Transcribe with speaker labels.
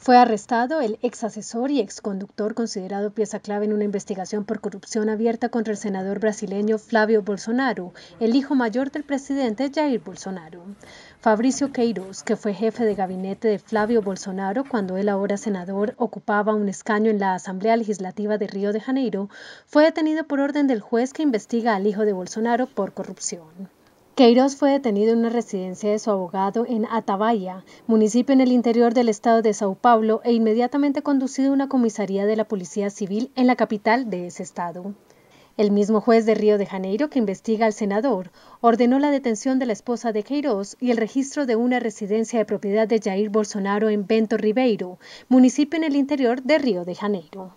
Speaker 1: Fue arrestado el ex asesor y ex conductor considerado pieza clave en una investigación por corrupción abierta contra el senador brasileño Flavio Bolsonaro, el hijo mayor del presidente Jair Bolsonaro. Fabricio Queiroz, que fue jefe de gabinete de Flavio Bolsonaro cuando él ahora senador ocupaba un escaño en la Asamblea Legislativa de Río de Janeiro, fue detenido por orden del juez que investiga al hijo de Bolsonaro por corrupción. Queiroz fue detenido en una residencia de su abogado en Atabaya, municipio en el interior del estado de Sao Paulo, e inmediatamente conducido a una comisaría de la Policía Civil en la capital de ese estado. El mismo juez de Río de Janeiro que investiga al senador ordenó la detención de la esposa de Queiroz y el registro de una residencia de propiedad de Jair Bolsonaro en Bento Ribeiro, municipio en el interior de Río de Janeiro.